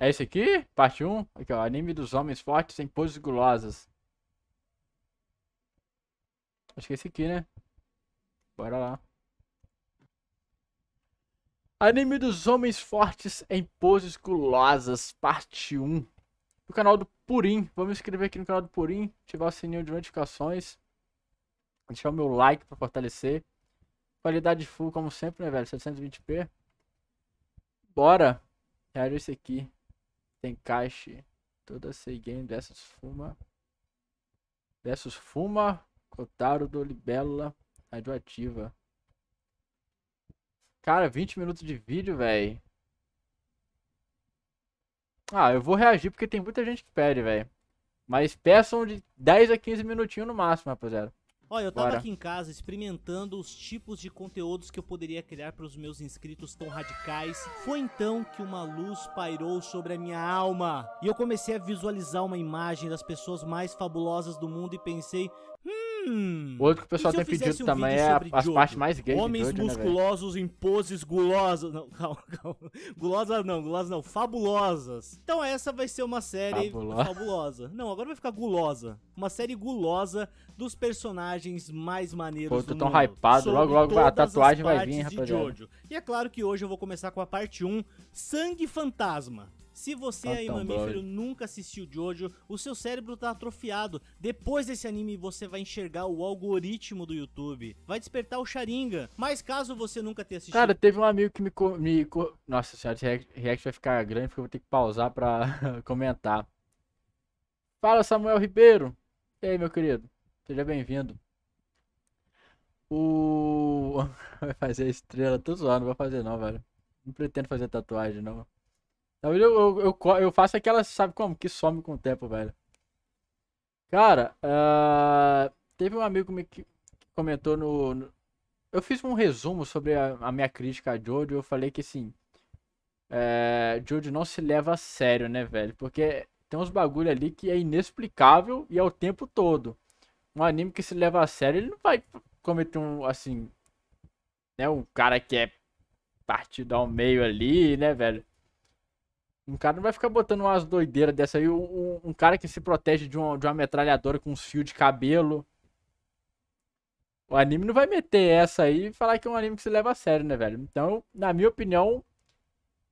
É esse aqui? Parte 1? Aqui, ó. Anime dos homens fortes em poses gulosas. Acho que é esse aqui, né? Bora lá. Anime dos homens fortes em poses gulosas, parte 1. O canal do Purim. Vamos inscrever aqui no canal do Purim. Ativar o sininho de notificações. Deixar o meu like pra fortalecer. Qualidade full, como sempre, né, velho? 720p. Bora. Era esse aqui. Tem caixa. Toda sei game Fuma. Versus Fuma. cotaro, do Libélula Radioativa. Cara, 20 minutos de vídeo, velho. Ah, eu vou reagir porque tem muita gente que pede, velho. Mas peçam de 10 a 15 minutinhos no máximo, rapaziada. Olha, eu tava Bora. aqui em casa experimentando os tipos de conteúdos que eu poderia criar para os meus inscritos tão radicais. Foi então que uma luz pairou sobre a minha alma e eu comecei a visualizar uma imagem das pessoas mais fabulosas do mundo e pensei: hum, Hum, outro que o pessoal tem pedido um também é as partes mais gay Homens Jojo, né, musculosos né, em poses gulosas. Não, calma, calma. Gulosas não, gulosas não. Fabulosas. Então essa vai ser uma série Fabulosa. fabulosa. Não, agora vai ficar gulosa. Uma série gulosa dos personagens mais maneiros Pô, tô tão hypado. logo, logo a tatuagem vai vir, rapaziada. E é claro que hoje eu vou começar com a parte 1, Sangue Fantasma. Se você ah, aí, tá, mamífero, nunca assistiu Jojo, o seu cérebro tá atrofiado. Depois desse anime, você vai enxergar o algoritmo do YouTube. Vai despertar o Sharingan. Mas caso você nunca tenha assistido... Cara, teve um amigo que me... me Nossa senhora, esse react, react vai ficar grande, porque eu vou ter que pausar pra comentar. Fala, Samuel Ribeiro. E aí, meu querido? Seja bem-vindo. O... Vai fazer a estrela, tô zoando, não vou fazer não, velho. Não pretendo fazer tatuagem, não. Talvez então, eu, eu, eu, eu aquela, sabe como? Que some com o tempo, velho. Cara, uh, teve um amigo que comentou no, no, Eu fiz um resumo sobre a, a minha crítica a Jojo. Eu falei que, assim. É, Jojo não se leva a sério, né, velho? Porque tem uns bagulho ali que é inexplicável e é o tempo todo. Um anime que se leva a sério, ele não vai cometer um, assim, né, um cara que é partido ao meio ali, né, velho? Um cara não vai ficar botando umas doideiras dessa aí. Um, um cara que se protege de uma, de uma metralhadora com uns fios de cabelo. O anime não vai meter essa aí e falar que é um anime que se leva a sério, né, velho? Então, na minha opinião,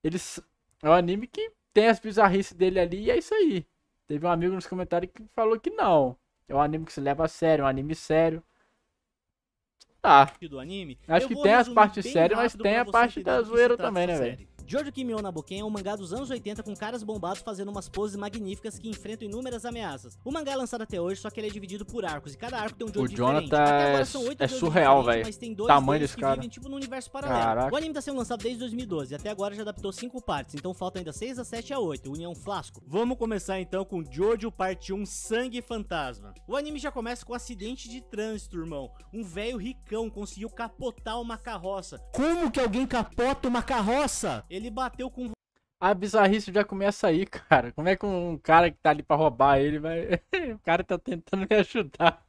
eles. É um anime que tem as bizarrices dele ali e é isso aí. Teve um amigo nos comentários que falou que não. É um anime que se leva a sério, é um anime sério. Tá. Do anime, Acho que tem as partes sérias, mas tem a parte da zoeira também, né, velho? Jojo Kimio Nabuken é um mangá dos anos 80 com caras bombados fazendo umas poses magníficas que enfrentam inúmeras ameaças. O mangá é lançado até hoje, só que ele é dividido por arcos e cada arco tem um Jojo o diferente. Jonathan é, é surreal, velho. Mas tem dois Tamanho desse que cara. vivem tipo num universo paralelo. Caraca. O anime tá sendo lançado desde 2012 e até agora já adaptou 5 partes, então falta ainda 6 a 7 a 8, União Flasco. Vamos começar então com Jojo Parte 1 Sangue Fantasma. O anime já começa com um acidente de trânsito, irmão. Um velho ricão conseguiu capotar uma carroça. Como que alguém capota uma carroça? Ele bateu com. A bizarrice já começa aí, cara. Como é que um cara que tá ali pra roubar ele vai. o cara tá tentando me ajudar.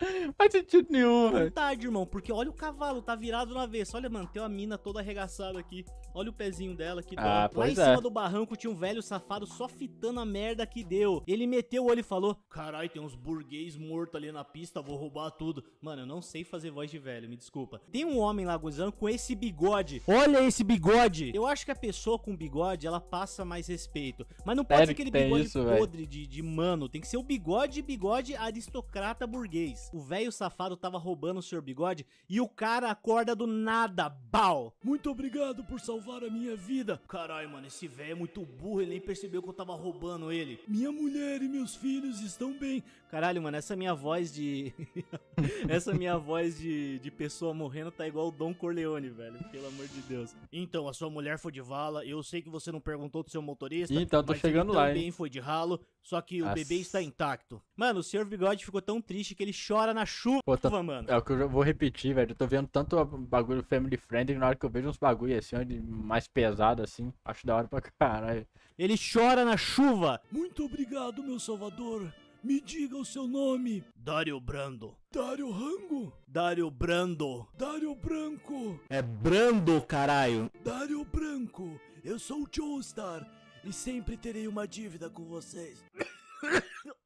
Faz sentido nenhum, velho. Vontade, irmão, porque olha o cavalo, tá virado na vez. Olha, mano, tem uma mina toda arregaçada aqui. Olha o pezinho dela que ah, deu. Lá em é. cima do barranco tinha um velho safado só fitando a merda que deu. Ele meteu o olho e falou: Caralho, tem uns burguês mortos ali na pista, vou roubar tudo. Mano, eu não sei fazer voz de velho, me desculpa. Tem um homem lagozano com esse bigode. Olha esse bigode! Eu acho que a pessoa com bigode, ela passa mais respeito. Mas não pode ser aquele bigode isso, podre de, de mano. Tem que ser o bigode, bigode aristocrata burguês o velho safado tava roubando o Sr. Bigode e o cara acorda do nada, bal. Muito obrigado por salvar a minha vida. Caralho, mano, esse velho é muito burro, ele nem percebeu que eu tava roubando ele. Minha mulher e meus filhos estão bem. Caralho, mano, essa minha voz de... essa minha voz de, de pessoa morrendo tá igual o Dom Corleone, velho, pelo amor de Deus. Então, a sua mulher foi de vala, eu sei que você não perguntou do seu motorista. Então, tô chegando lá, também hein. foi de ralo, só que As... o bebê está intacto. Mano, o Sr. Bigode ficou tão triste que ele chora fora na chuva, Pô, mano. É o que eu vou repetir, velho. Eu tô vendo tanto bagulho family friendly na hora que eu vejo uns bagulho assim, mais pesado assim. Acho da hora pra caralho. Ele chora na chuva. Muito obrigado, meu salvador. Me diga o seu nome. Dario Brando. Dario Rango? Dario Brando. Dario Branco. É Brando, caralho. Dario Branco. Eu sou o Joestar e sempre terei uma dívida com vocês.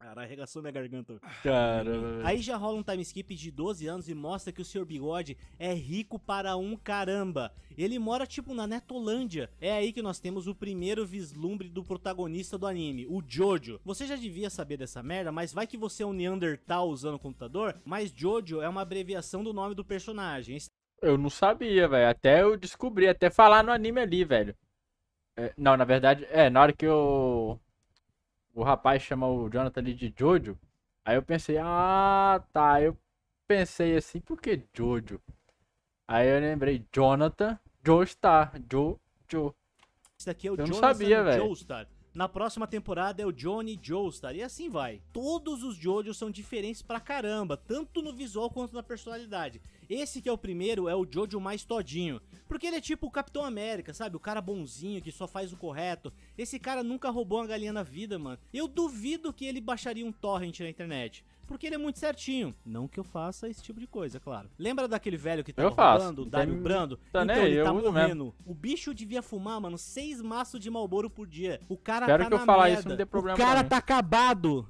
Cara, arregaçou minha garganta. Cara. Aí já rola um time skip de 12 anos e mostra que o Sr. Bigode é rico para um caramba. Ele mora tipo na Netolândia. É aí que nós temos o primeiro vislumbre do protagonista do anime, o Jojo. Você já devia saber dessa merda, mas vai que você é um Neandertal usando o computador, mas Jojo é uma abreviação do nome do personagem. Eu não sabia, velho. Até eu descobri, até falar no anime ali, velho. É, não, na verdade, é, na hora que eu o rapaz chama o Jonathan ali de Jojo. Aí eu pensei, ah, tá. Eu pensei assim, por que Jojo? Aí eu lembrei, Jonathan, Joestar, Jojo. Isso daqui é o eu Jonathan não sabia, velho. Na próxima temporada é o Johnny Joestar e assim vai. Todos os Jojos são diferentes pra caramba, tanto no visual quanto na personalidade. Esse que é o primeiro é o Jojo mais todinho, porque ele é tipo o Capitão América, sabe? O cara bonzinho que só faz o correto. Esse cara nunca roubou uma galinha na vida, mano. Eu duvido que ele baixaria um torrent na internet porque ele é muito certinho. Não que eu faça esse tipo de coisa, claro. Lembra daquele velho que tava falando, o Dário tem... Brando? Tá então ele eu tá morrendo. Mesmo. O bicho devia fumar, mano, seis maços de Malboro por dia. O cara Espero tá que eu falar isso não dê problema. O cara tá acabado.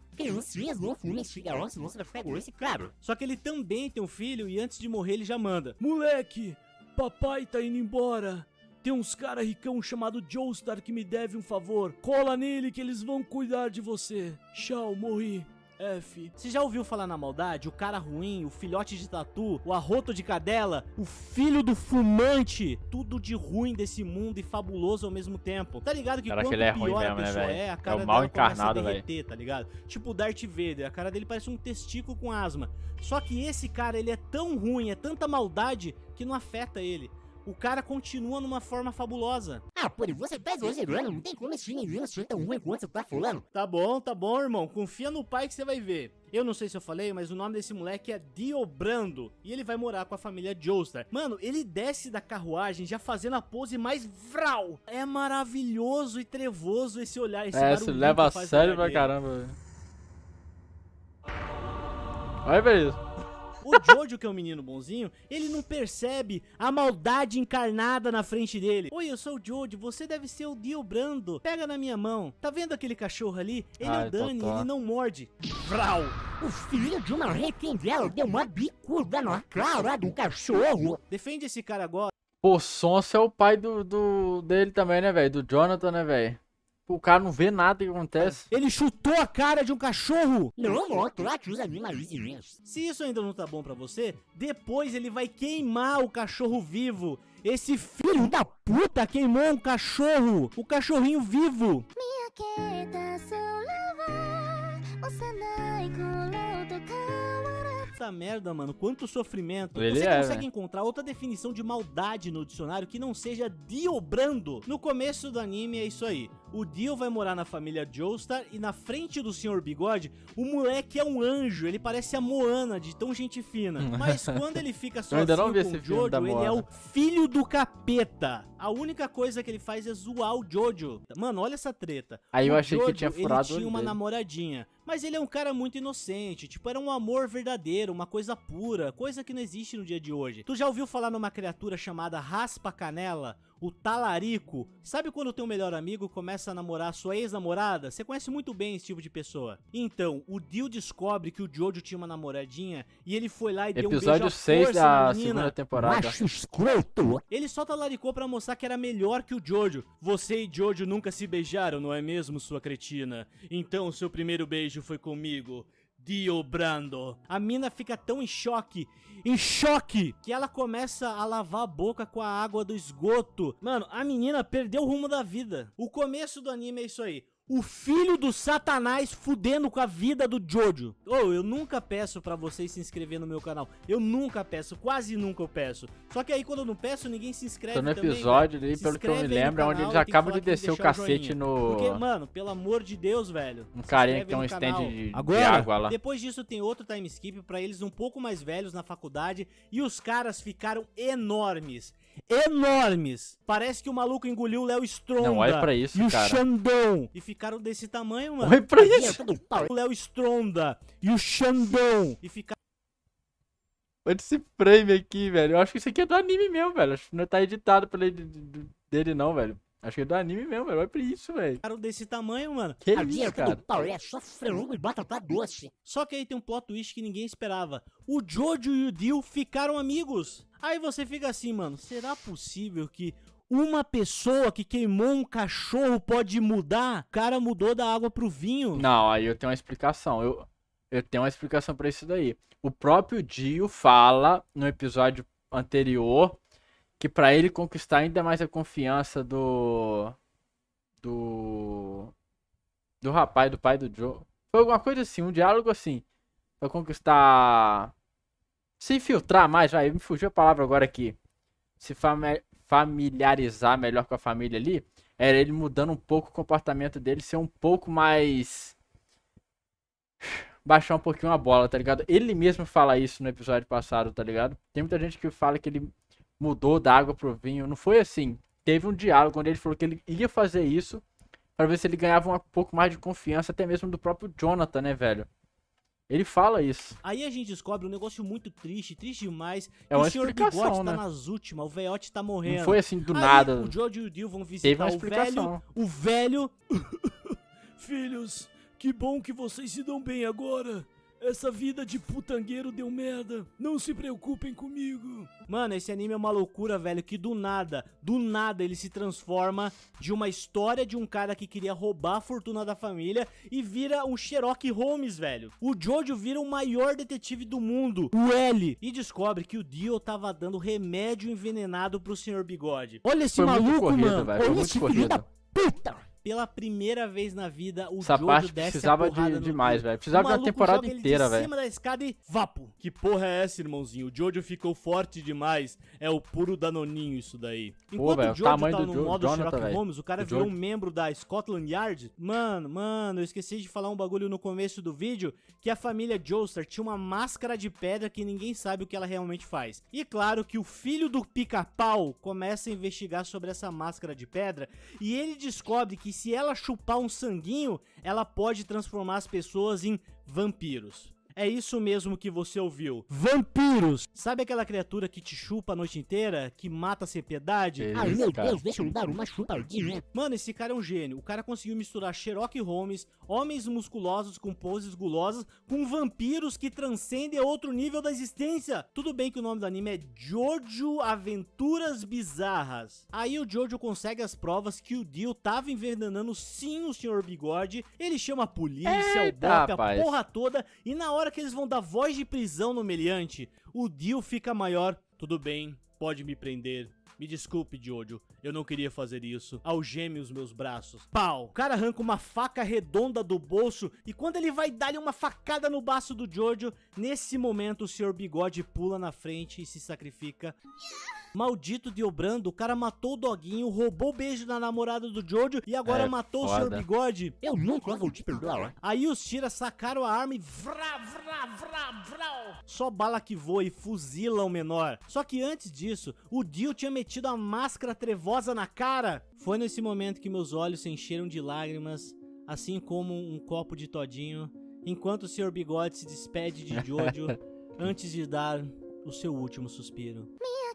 Só que ele também tem um filho e antes de morrer ele já manda. Moleque, papai tá indo embora. Tem uns cara ricão chamado Joestar que me deve um favor. Cola nele que eles vão cuidar de você. Tchau, morri. F. Você já ouviu falar na maldade? O cara ruim, o filhote de tatu, o arroto de cadela, o filho do fumante. Tudo de ruim desse mundo e fabuloso ao mesmo tempo. Tá ligado que o quanto ele é pior ruim mesmo, né, pessoa né, é, a cara é o mal encarnado, começa derreter, tá ligado? Tipo o Darth Vader, a cara dele parece um testículo com asma. Só que esse cara, ele é tão ruim, é tanta maldade que não afeta ele o cara continua numa forma fabulosa. Ah, por você tá exagerando, não tem como esse time Williams ser assim tão ruim quanto você tá falando. Tá bom, tá bom, irmão, confia no pai que você vai ver. Eu não sei se eu falei, mas o nome desse moleque é Diobrando. E ele vai morar com a família Joestar. Mano, ele desce da carruagem já fazendo a pose mais vral. É maravilhoso e trevoso esse olhar, esse É, se leva a sério pra caramba. Olha, beleza. O Jojo, que é um menino bonzinho, ele não percebe a maldade encarnada na frente dele. Oi, eu sou o Jojo, você deve ser o Dio Brando. Pega na minha mão. Tá vendo aquele cachorro ali? Ele Ai, é o Dani, totó. Tá, tá. ele não morde. Vral! O filho de uma requenguela deu uma bicuda na cara do cachorro. Defende esse cara agora. Pô, Sonso é o pai do, do dele também, né, velho? Do Jonathan, né, velho? O cara não vê nada que acontece. É. Ele chutou a cara de um cachorro! Se isso ainda não tá bom para você, depois ele vai queimar o cachorro vivo. Esse filho da puta queimou um cachorro! O cachorrinho vivo! Essa merda, mano, quanto sofrimento. Ele Você é, consegue né? encontrar outra definição de maldade no dicionário que não seja diobrando? No começo do anime é isso aí o Dio vai morar na família Joestar e na frente do Sr. Bigode, o moleque é um anjo, ele parece a Moana de tão gente fina. Mas quando ele fica sozinho com o Jojo, ele é o filho do capeta. A única coisa que ele faz é zoar o Jojo. Mano, olha essa treta. Aí o eu achei Jojo, que tinha furado ele tinha uma dele. namoradinha, mas ele é um cara muito inocente, tipo, era um amor verdadeiro, uma coisa pura, coisa que não existe no dia de hoje. Tu já ouviu falar numa criatura chamada Raspa Canela? o talarico. Sabe quando o teu melhor amigo começa a namorar sua ex-namorada? Você conhece muito bem esse tipo de pessoa. Então, o Dio descobre que o Jojo tinha uma namoradinha e ele foi lá e Episódio deu um beijo Episódio 6 força da segunda temporada. Macho escroto! Ele só talaricou pra mostrar que era melhor que o Jojo. Você e Jojo nunca se beijaram, não é mesmo, sua cretina? Então, seu primeiro beijo foi comigo. Dio Brando. A mina fica tão em choque, em choque, que ela começa a lavar a boca com a água do esgoto. Mano, a menina perdeu o rumo da vida. O começo do anime é isso aí o filho do Satanás fudendo com a vida do Jojo. Oh, eu nunca peço para vocês se inscrever no meu canal. Eu nunca peço, quase nunca eu peço. Só que aí quando eu não peço, ninguém se inscreve Tô no também, né? episódio ali, pelo que eu me lembro, é onde eles acabam de descer o cacete o no... Porque, mano, pelo amor de Deus, velho. É um carinha que tem um canal. stand de, Agora, de água lá. depois disso tem outro time skip pra eles um pouco mais velhos na faculdade e os caras ficaram enormes enormes. Parece que o maluco engoliu o Léo Stronda. Não, olha pra isso, e o Xandão. E ficaram desse tamanho, mano. Olha pra isso. O Léo Stronda e o Xandão. E ficaram... Olha esse frame aqui, velho. Eu acho que isso aqui é do anime mesmo, velho. Acho que não tá editado ele dele não, velho. Acho que é do anime mesmo, olha pra isso, velho. Cara desse tamanho, mano. Que a minha cara? do pau é só frango e batata doce. Só que aí tem um plot twist que ninguém esperava. O Jojo e o Dio ficaram amigos. Aí você fica assim, mano, será possível que uma pessoa que queimou um cachorro pode mudar? O cara mudou da água pro vinho. Não, aí eu tenho uma explicação. Eu, eu tenho uma explicação para isso daí. O próprio Dio fala no episódio anterior que para ele conquistar ainda mais a confiança do do do rapaz, do pai do Joe. Foi alguma coisa assim, um diálogo assim, para conquistar se infiltrar mais, vai, me fugiu a palavra agora aqui. Se familiarizar melhor com a família ali, era ele mudando um pouco o comportamento dele, ser um pouco mais baixar um pouquinho a bola, tá ligado? Ele mesmo fala isso no episódio passado, tá ligado? Tem muita gente que fala que ele mudou da água pro vinho. Não foi assim. Teve um diálogo onde ele falou que ele ia fazer isso para ver se ele ganhava um pouco mais de confiança, até mesmo do próprio Jonathan, né, velho? Ele fala isso. Aí a gente descobre um negócio muito triste, triste demais. É uma o senhor Bigode tá né? tá nas últimas, o velhote tá morrendo. Não foi assim do Aí, nada. O George e o Dil vão visitar o velho. O velho. Filhos, que bom que vocês se dão bem agora. Essa vida de putangueiro deu merda. Não se preocupem comigo. Mano, esse anime é uma loucura, velho, que do nada, do nada ele se transforma de uma história de um cara que queria roubar a fortuna da família e vira um Sherlock Holmes, velho. O Jojo vira o maior detetive do mundo, o L, e descobre que o Dio tava dando remédio envenenado pro Sr. Bigode. Olha esse Foi maluco, corrida, mano. Velho. Olha Foi esse filho da puta pela primeira vez na vida, o Essa Jojo parte precisava de, demais, velho. Precisava de uma temporada inteira, velho. cima da escada e vapo. Que porra é essa, irmãozinho? O Jojo ficou forte demais. É o puro danoninho isso daí. Enquanto Pô, véio, o Jojo o tá no jo modo Jonathan, Sherlock Holmes, o cara o virou um membro da Scotland Yard. Mano, mano, eu esqueci de falar um bagulho no começo do vídeo, que a família Joestar tinha uma máscara de pedra que ninguém sabe o que ela realmente faz. E claro que o filho do pica-pau começa a investigar sobre essa máscara de pedra e ele descobre que se ela chupar um sanguinho, ela pode transformar as pessoas em vampiros. É isso mesmo que você ouviu. Vampiros! Sabe aquela criatura que te chupa a noite inteira? Que mata sem piedade? Beleza, Ai meu Deus, deixa eu dar uma chupadinha. Mano, esse cara é um gênio. O cara conseguiu misturar Sherlock Holmes, homens musculosos com poses gulosas, com vampiros que transcendem outro nível da existência. Tudo bem que o nome do anime é Jojo Aventuras Bizarras. Aí o Jojo consegue as provas que o Dio tava envenenando sim o Sr. Bigode. Ele chama a polícia, Eita, o Bop, a porra toda. E na hora hora que eles vão dar voz de prisão no meliante, o Dio fica maior. Tudo bem, pode me prender. Me desculpe, Jojo, eu não queria fazer isso. Algeme os meus braços. Pau! O cara arranca uma faca redonda do bolso e quando ele vai dar-lhe uma facada no baço do Jojo, nesse momento o Sr. Bigode pula na frente e se sacrifica. Maldito Brando, o cara matou o doguinho, roubou o beijo da namorada do Jojo e agora é, matou foda. o Sr. Bigode. Eu nunca vou te perdoar. Aí os tiras sacaram a arma e vrá, vrá, vrá, vrá. Só bala que voa e fuzila o menor. Só que antes disso, o Dio tinha metido a máscara trevosa na cara. Foi nesse momento que meus olhos se encheram de lágrimas, assim como um copo de todinho, enquanto o Sr. Bigode se despede de Jojo antes de dar o seu último suspiro. Minha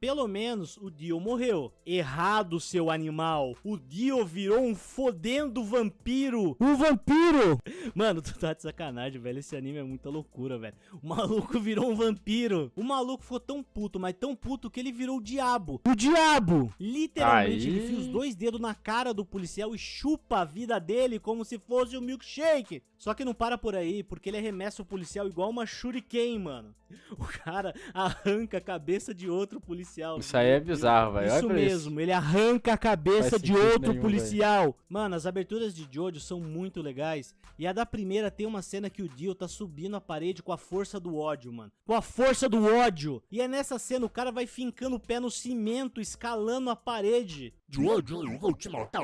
pelo menos o Dio morreu. Errado, seu animal. O Dio virou um fodendo vampiro. Um vampiro! Mano, tu tá de sacanagem, velho. Esse anime é muita loucura, velho. O maluco virou um vampiro. O maluco ficou tão puto, mas tão puto que ele virou o diabo. O diabo! Literalmente, Aí... ele enfia os dois dedos na cara do policial e chupa a vida dele como se fosse um milkshake. Só que não para por aí, porque ele arremessa o policial igual uma shuriken, mano. O cara arranca a cabeça de outro policial policial. Isso aí é bizarro, velho. Isso mesmo, isso. ele arranca a cabeça de outro nenhum, policial. Véio. Mano, as aberturas de Jojo são muito legais. E a da primeira tem uma cena que o Dio tá subindo a parede com a força do ódio, mano. Com a força do ódio! E é nessa cena o cara vai fincando o pé no cimento, escalando a parede. Jojo, eu vou te matar.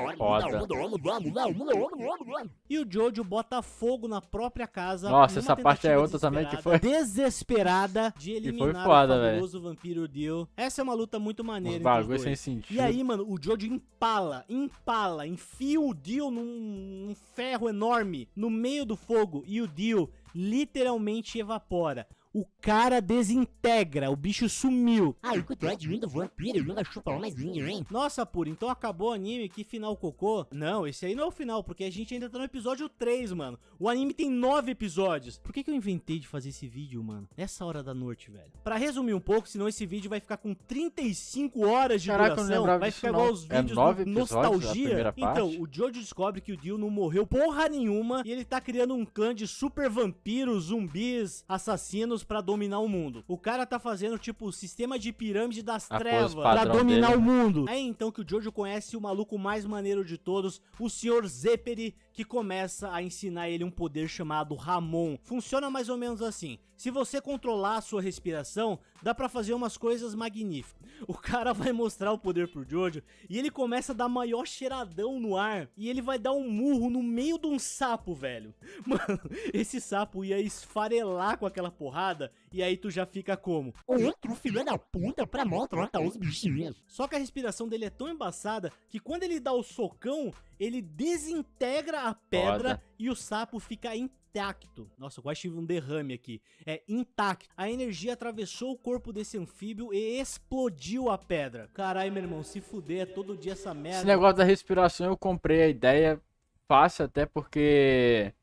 E o Jojo bota fogo na própria casa. Nossa, essa parte é outra também que foi. Desesperada de eliminar foi foda, o famoso vampiro Dio. Essa é uma luta muito maneira. Os bagulho sem sentido. E aí, mano, o Jojo empala, empala, enfia o Dio num, num ferro enorme no meio do fogo. E o Dio literalmente evapora o cara desintegra, o bicho sumiu. Ah, o tu é de lindo vampiro, nunca chupa mais hein? Nossa, Puri, então acabou o anime, que final cocô? Não, esse aí não é o final, porque a gente ainda tá no episódio 3, mano. O anime tem 9 episódios. Por que que eu inventei de fazer esse vídeo, mano? Nessa hora da noite, velho. Pra resumir um pouco, senão esse vídeo vai ficar com 35 horas de Caraca, duração. Vai ficar igual os é vídeos é nove Nostalgia. Então, o Jojo descobre que o Dio não morreu porra nenhuma e ele tá criando um clã de super vampiros, zumbis, assassinos para dominar o mundo. O cara tá fazendo, tipo, o sistema de pirâmide das trevas para dominar dele. o mundo. É então que o Jojo conhece o maluco mais maneiro de todos, o Sr. Zeppeli, que começa a ensinar ele um poder chamado Ramon. Funciona mais ou menos assim: se você controlar a sua respiração, dá para fazer umas coisas magníficas. O cara vai mostrar o poder pro Jojo e ele começa a dar maior cheiradão no ar e ele vai dar um murro no meio de um sapo, velho. Mano, esse sapo ia esfarelar com aquela porrada e aí tu já fica como? Outro filho da puta pra maltratar os bichinhos. Só que a respiração dele é tão embaçada que quando ele dá o socão, ele desintegra a pedra Foda. e o sapo fica intacto. Nossa, eu quase tive um derrame aqui. É intacto. A energia atravessou o corpo desse anfíbio e explodiu a pedra. Caralho, meu irmão, se fuder, é todo dia essa merda. Esse negócio da respiração eu comprei a ideia fácil até porque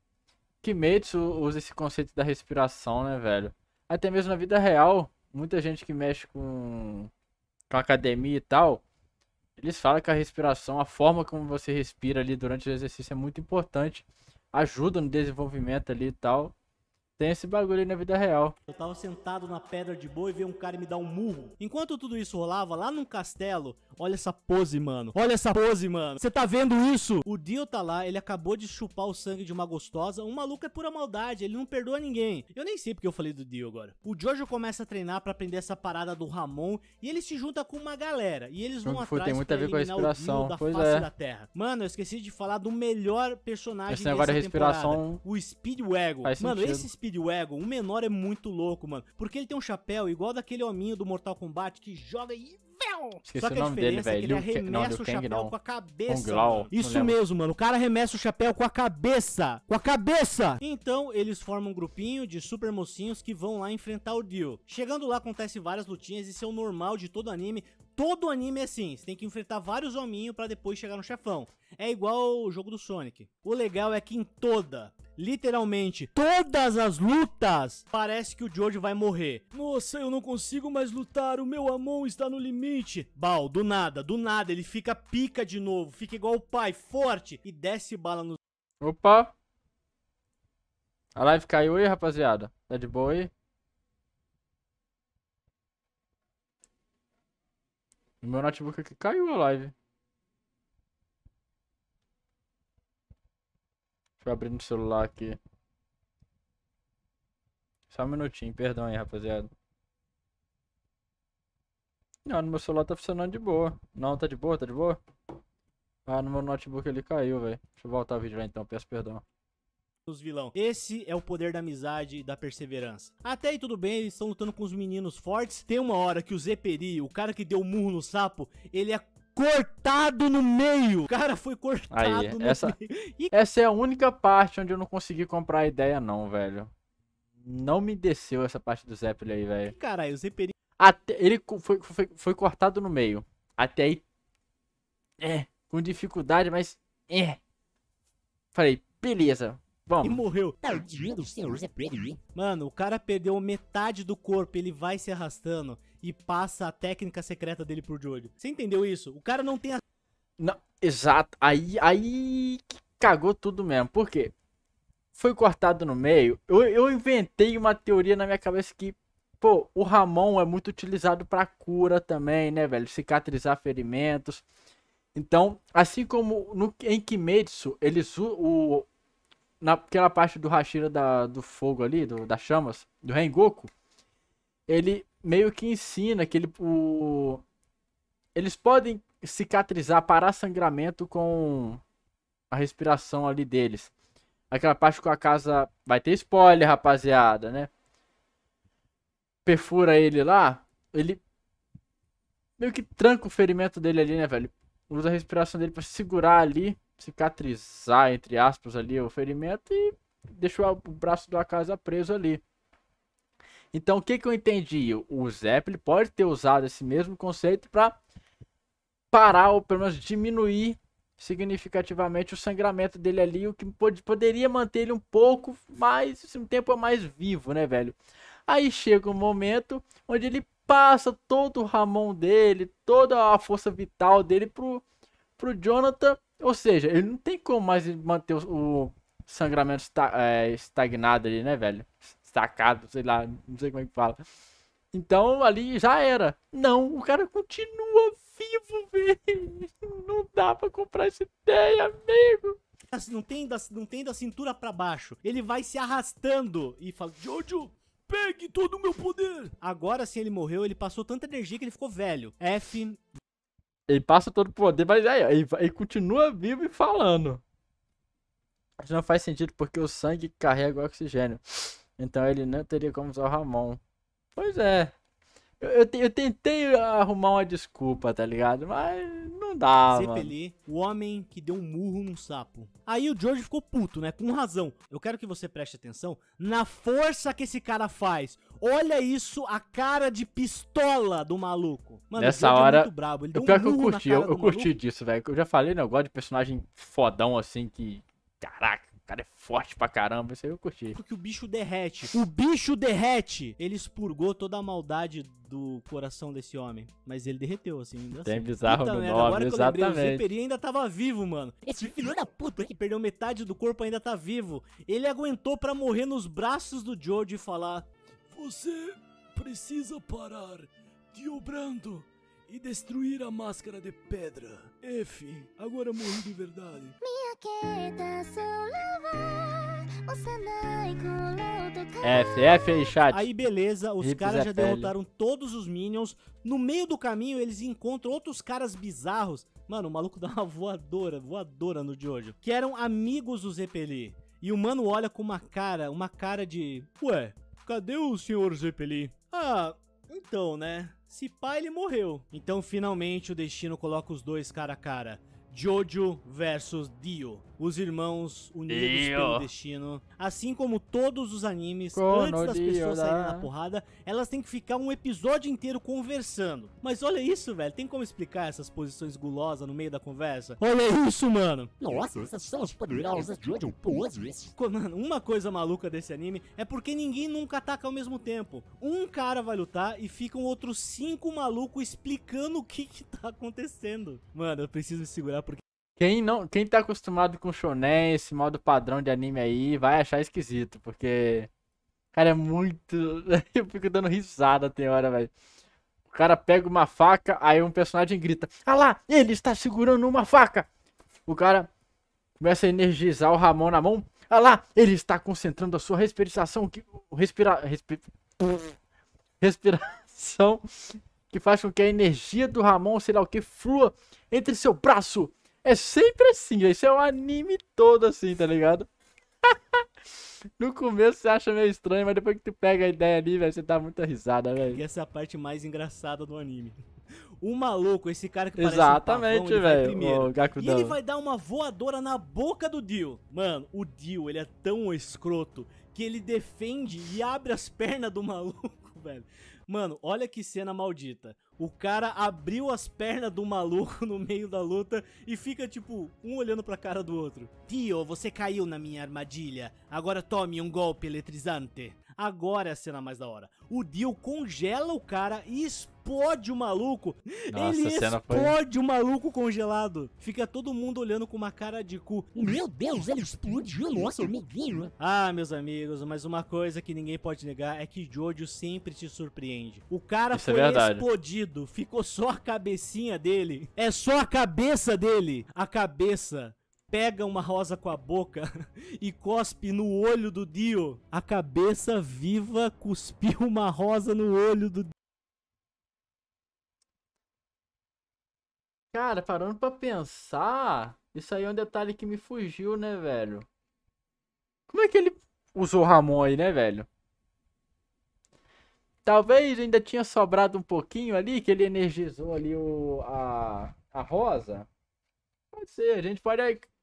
Kimetsu usa esse conceito da respiração, né, velho? Até mesmo na vida real, muita gente que mexe com, com academia e tal, eles falam que a respiração, a forma como você respira ali durante o exercício é muito importante, ajuda no desenvolvimento ali e tal. Tem esse bagulho aí na vida real. Eu tava sentado na pedra de boi e veio um cara me dar um murro. Enquanto tudo isso rolava, lá num castelo, olha essa pose, mano. Olha essa pose, mano. Você tá vendo isso? O Dio tá lá, ele acabou de chupar o sangue de uma gostosa. Um maluco é pura maldade, ele não perdoa ninguém. Eu nem sei porque eu falei do Dio agora. O Jojo começa a treinar para aprender essa parada do Ramon e ele se junta com uma galera. E eles vão Foi, atrás tem muito a ver com a respiração. da pois face é. da Terra. Mano, eu esqueci de falar do melhor personagem Esse negócio agora a respiração... temporada. O Speedwagon. Mano, esse Speedwagon, o menor é muito louco, mano. Porque ele tem um chapéu igual daquele hominho do Mortal Kombat que joga e Esqueci Só que o nome a diferença dele, É que ele arremessa não, o chapéu não. com a cabeça. Mano. Isso mesmo, mano. O cara arremessa o chapéu com a cabeça. Com a cabeça! Então, eles formam um grupinho de super mocinhos que vão lá enfrentar o Dio. Chegando lá, acontece várias lutinhas. Isso é o normal de todo anime. Todo anime é assim, você tem que enfrentar vários hominhos para depois chegar no chefão. É igual o jogo do Sonic. O legal é que em toda, literalmente, todas as lutas, parece que o Jojo vai morrer. Nossa, eu não consigo mais lutar, o meu Amon está no limite. Bal, do nada, do nada, ele fica pica de novo, fica igual o pai, forte, e desce bala no... Opa! A live caiu aí, rapaziada? Tá de boa aí? No meu notebook aqui caiu a live. Deixa eu abrir no celular aqui. Só um minutinho, perdão aí, rapaziada. Não, no meu celular tá funcionando de boa. Não, tá de boa, tá de boa? Ah, no meu notebook ele caiu, velho. Deixa eu voltar o vídeo lá então, peço perdão dos vilão. Esse é o poder da amizade e da perseverança. Até aí tudo bem, eles estão lutando com os meninos fortes. Tem uma hora que o Zeperi, o cara que deu o murro no sapo, ele é cortado no meio. O cara foi cortado aí, no essa, meio. E... Essa é a única parte onde eu não consegui comprar a ideia não, velho. Não me desceu essa parte do Zeppelin aí, velho. Caralho, o Zeperi... Até, ele foi, foi, foi cortado no meio. Até aí... É, com dificuldade, mas... É. Falei, beleza, Vamos. E morreu. Tá é Mano, o cara perdeu metade do corpo, ele vai se arrastando e passa a técnica secreta dele pro Jojo. Você entendeu isso? O cara não tem a... Não, exato. Aí, aí cagou tudo mesmo. Por quê? Foi cortado no meio. Eu, eu inventei uma teoria na minha cabeça que, pô, o Ramon é muito utilizado para cura também, né, velho? Cicatrizar ferimentos. Então, assim como no, em Kimetsu, eles, o, naquela parte do Hashira da, do fogo ali, do, das chamas, do Rengoku, ele meio que ensina que ele, o, eles podem cicatrizar, parar sangramento com a respiração ali deles. Aquela parte com a casa vai ter spoiler, rapaziada, né? Perfura ele lá, ele meio que tranca o ferimento dele ali, né, velho? Usa a respiração dele para segurar ali cicatrizar, entre aspas, ali o ferimento e deixou o braço do Akaza preso ali. Então, o que, que eu entendi? O Zeppelin pode ter usado esse mesmo conceito para parar ou pelo menos diminuir significativamente o sangramento dele ali, o que pod poderia manter ele um pouco mais, um tempo mais vivo, né, velho? Aí chega um momento onde ele passa todo o Ramon dele, toda a força vital dele pro, pro Jonathan ou seja, ele não tem como mais manter o, sangramento é, estagnado ali, né, velho? Estacado, sei lá, não sei como é que fala. Então ali já era. Não, o cara continua vivo, velho. Não dá pra comprar essa ideia, amigo assim, não tem da, não tem da cintura para baixo. Ele vai se arrastando e fala: Jojo, pegue todo o meu poder! Agora, sim ele morreu, ele passou tanta energia que ele ficou velho. F ele passa todo o poder, mas aí, ele, ele continua vivo e falando. Isso não faz sentido porque o sangue carrega o oxigênio. Então ele não teria como usar o Ramon. Pois é. Eu, eu, tentei arrumar uma desculpa, tá ligado? Mas não dá, mano o homem que deu um murro num sapo. Aí o George ficou puto, né? Com razão. Eu quero que você preste atenção na força que esse cara faz. Olha isso, a cara de pistola do maluco. Mano, Nessa é hora, é muito brabo. Ele deu o pior um que eu curti, eu, eu curti disso, velho. Eu já falei, né? Eu gosto de personagem fodão assim que... Caraca cara é forte pra caramba. Isso aí eu curti. Porque o bicho derrete. O bicho derrete! Ele expurgou toda a maldade do coração desse homem. Mas ele derreteu, assim. Ainda Tem assim. bizarro no merda, nome, agora exatamente. que eu lembrei, o ainda tava vivo, mano. Esse filho da puta que perdeu metade do corpo ainda tá vivo. Ele aguentou para morrer nos braços do Joe e falar... Você precisa parar de obrando e destruir a máscara de pedra. F, agora morri de verdade. F, F aí, chat. Aí, beleza, os caras é já derrotaram todos os Minions. No meio do caminho, eles encontram outros caras bizarros. Mano, o maluco dá uma voadora, voadora no Jojo. Que eram amigos do Zepeli. E o mano olha com uma cara, uma cara de... Ué, cadê o senhor Zepeli? Ah, então, né? Se pai ele morreu. Então, finalmente, o destino coloca os dois cara a cara. Jojo versus Dio. Os Irmãos Unidos Dio. pelo Destino. Assim como todos os animes, antes das Dio, pessoas né? saírem na porrada, elas têm que ficar um episódio inteiro conversando. Mas olha isso, velho. Tem como explicar essas posições gulosas no meio da conversa? Olha isso, mano. Nossa, essas são as poderosas Mano, uma coisa maluca desse anime é porque ninguém nunca ataca ao mesmo tempo. Um cara vai lutar e ficam outros cinco malucos explicando o que que tá acontecendo. Mano, eu preciso me segurar porque quem não, quem tá acostumado com shonen, esse modo padrão de anime aí, vai achar esquisito, porque cara é muito, eu fico dando risada tem hora, velho. O cara pega uma faca, aí um personagem grita: "Ah lá, ele está segurando uma faca". O cara começa a energizar o Ramon na mão. Ah lá, ele está concentrando a sua respiração que respira, respi, respiração que faz com que a energia do Ramon, sei lá o que, flua entre seu braço é sempre assim, Isso é o um anime todo assim, tá ligado? no começo você acha meio estranho, mas depois que tu pega a ideia ali, velho, você dá muita risada, velho. E essa é a parte mais engraçada do anime. O maluco, esse cara que parece Exatamente, um E ele vai dar uma voadora na boca do Dio. Mano, o Dio, ele é tão escroto que ele defende e abre as pernas do maluco, velho. Mano, olha que cena maldita. O cara abriu as pernas do maluco no meio da luta e fica tipo um olhando pra cara do outro. Tio, você caiu na minha armadilha. Agora tome um golpe eletrizante. Agora é a cena mais da hora. O Dio congela o cara e explode o maluco. Nossa, Ele explode foi... o maluco congelado. Fica todo mundo olhando com uma cara de cu. Meu Deus, ele explodiu o amiguinho. Ah, meus amigos, mas uma coisa que ninguém pode negar é que Jojo sempre te surpreende. O cara Isso é foi é explodido, ficou só a cabecinha dele. É só a cabeça dele. A cabeça pega uma rosa com a boca e cospe no olho do Dio, a cabeça viva cuspiu uma rosa no olho do Dio. Cara, parando pra pensar, isso aí é um detalhe que me fugiu, né, velho? Como é que ele usou o Ramon aí, né, velho? Talvez ainda tinha sobrado um pouquinho ali, que ele energizou ali o, a, a rosa. Pode ser, a gente pode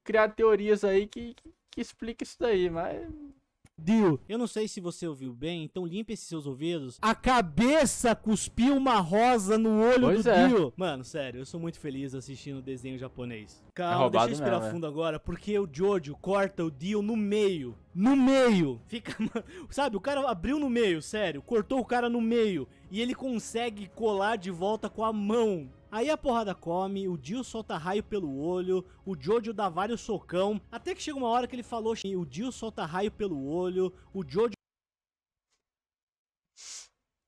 criar teorias aí que, que, que explica isso daí, mas Deu. Eu não sei se você ouviu bem, então limpe esses seus ouvidos. A cabeça cuspiu uma rosa no olho pois do é. Dio. Mano, sério, eu sou muito feliz assistindo desenho japonês. Calma, é deixa eu esperar né? fundo é. agora, porque o Jojo corta o Dio no meio. No meio! Fica. Sabe, o cara abriu no meio, sério. Cortou o cara no meio. E ele consegue colar de volta com a mão. Aí a porrada come, o Dio solta raio pelo olho, o Jojo dá vários socão, até que chega uma hora que ele falou que o Dio solta raio pelo olho, o Jojo...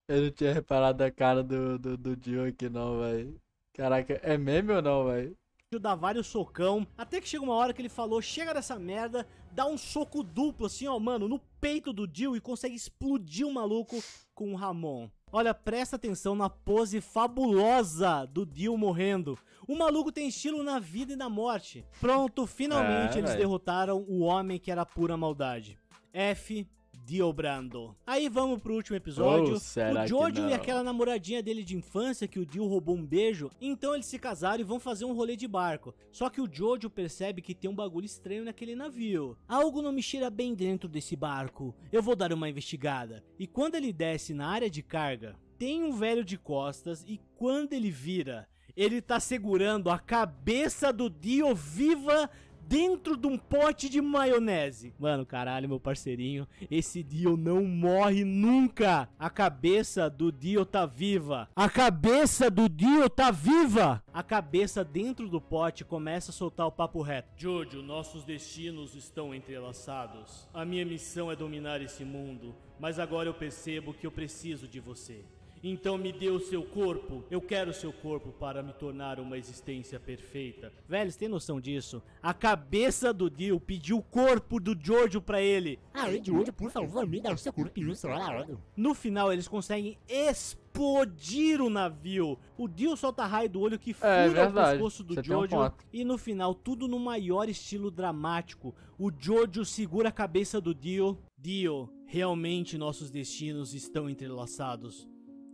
Eu não tinha reparado a cara do, do, do Dio aqui não, véi. Caraca, é meme ou não, velho? dá vários socão, até que chega uma hora que ele falou, chega dessa merda, dá um soco duplo assim, ó, mano, no peito do Dio e consegue explodir o maluco com o Ramon. Olha, presta atenção na pose fabulosa do Dio morrendo. O maluco tem estilo na vida e na morte. Pronto, finalmente é, eles véio. derrotaram o homem que era pura maldade. F Dio Brando. Aí vamos pro último episódio. Oh, o Jojo e aquela namoradinha dele de infância que o Dio roubou um beijo, então eles se casaram e vão fazer um rolê de barco. Só que o Jojo percebe que tem um bagulho estranho naquele navio. Algo não me cheira bem dentro desse barco. Eu vou dar uma investigada. E quando ele desce na área de carga, tem um velho de costas e quando ele vira, ele tá segurando a cabeça do Dio viva dentro de um pote de maionese. Mano, caralho, meu parceirinho, esse Dio não morre nunca. A cabeça do Dio tá viva. A cabeça do Dio tá viva. A cabeça dentro do pote começa a soltar o papo reto. Jojo, nossos destinos estão entrelaçados. A minha missão é dominar esse mundo, mas agora eu percebo que eu preciso de você. Então me dê o seu corpo. Eu quero o seu corpo para me tornar uma existência perfeita. Velho, você tem noção disso? A cabeça do Dio pediu o corpo do Giorgio para ele. Ah, Giorgio, por favor, me dá o seu corpo corpinho ensolarado. No final, eles conseguem explodir o navio. O Dio solta raio do olho que é, é fura é, o pescoço do Giorgio. Um e no final, tudo no maior estilo dramático. O Giorgio segura a cabeça do Dio. Dio, realmente nossos destinos estão entrelaçados.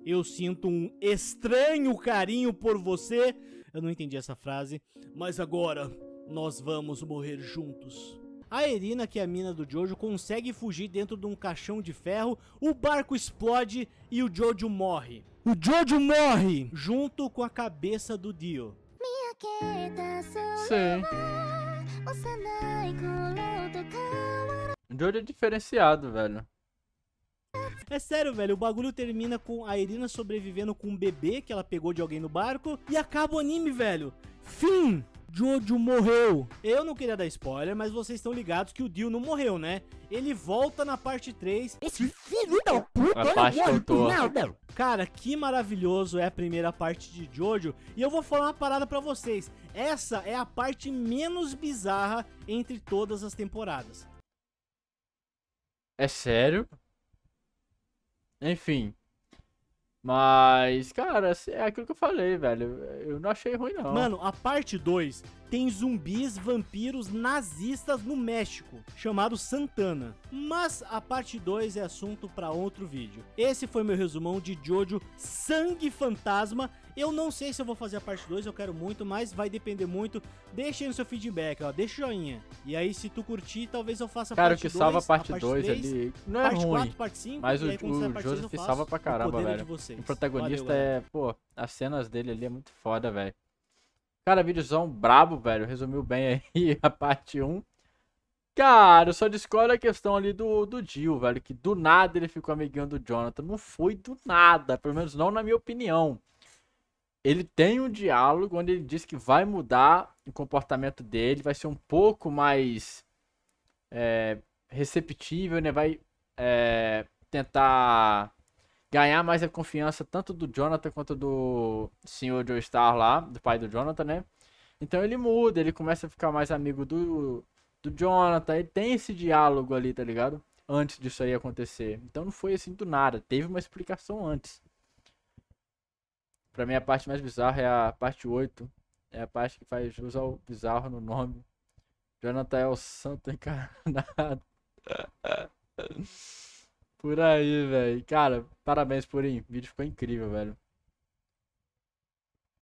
Eu sinto um estranho carinho por você. Eu não entendi essa frase, mas agora nós vamos morrer juntos. A Irina, que é a mina do Jojo, consegue fugir dentro de um caixão de ferro, o barco explode e o Jojo morre. O Jojo morre! Junto com a cabeça do Dio. Sim. O Jojo é diferenciado, velho. É sério, velho, o bagulho termina com a Irina sobrevivendo com um bebê que ela pegou de alguém no barco e acaba o anime, velho. Fim! Jojo morreu. Eu não queria dar spoiler, mas vocês estão ligados que o Dio não morreu, né? Ele volta na parte 3. Esse filho da puta, a parte não tô. nada. Cara, que maravilhoso é a primeira parte de Jojo. E eu vou falar uma parada para vocês. Essa é a parte menos bizarra entre todas as temporadas. É sério? Enfim. Mas, cara, assim, é aquilo que eu falei, velho. Eu não achei ruim, não. Mano, a parte 2 tem zumbis vampiros nazistas no México, chamado Santana. Mas a parte 2 é assunto para outro vídeo. Esse foi meu resumão de Jojo Sangue Fantasma eu não sei se eu vou fazer a parte 2, eu quero muito, mas vai depender muito. Deixa aí o seu feedback, ó, deixa o joinha. E aí, se tu curtir, talvez eu faça a parte 2. Cara, que salva a parte 2 ali não é parte ruim. 4, parte 5, mas o, o, Joseph salva pra caramba, velho. O protagonista Valeu, é, pô, as cenas dele ali é muito foda, velho. Cara, vídeozão brabo, velho. Resumiu bem aí a parte 1. Cara, eu só discordo a questão ali do, do Jill, velho. Que do nada ele ficou amiguinho do Jonathan. Não foi do nada, pelo menos não na minha opinião ele tem um diálogo onde ele diz que vai mudar o comportamento dele, vai ser um pouco mais é, receptível, né? Vai é, tentar ganhar mais a confiança tanto do Jonathan quanto do senhor Joe Star lá, do pai do Jonathan, né? Então ele muda, ele começa a ficar mais amigo do, do Jonathan, ele tem esse diálogo ali, tá ligado? Antes disso aí acontecer. Então não foi assim do nada, teve uma explicação antes. Pra mim, a parte mais bizarra é a parte 8. É a parte que faz jus ao bizarro no nome. Jonathan é o santo encarnado. Por aí, velho. Cara, parabéns, Purim. O vídeo ficou incrível, velho.